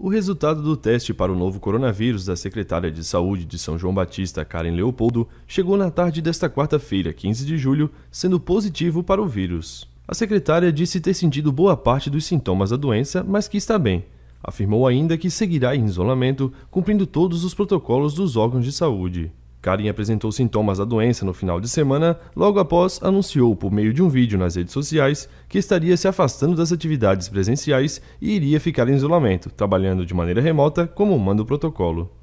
O resultado do teste para o novo coronavírus da secretária de Saúde de São João Batista, Karen Leopoldo, chegou na tarde desta quarta-feira, 15 de julho, sendo positivo para o vírus. A secretária disse ter sentido boa parte dos sintomas da doença, mas que está bem. Afirmou ainda que seguirá em isolamento, cumprindo todos os protocolos dos órgãos de saúde. Karen apresentou sintomas da doença no final de semana, logo após anunciou por meio de um vídeo nas redes sociais que estaria se afastando das atividades presenciais e iria ficar em isolamento, trabalhando de maneira remota como manda o protocolo.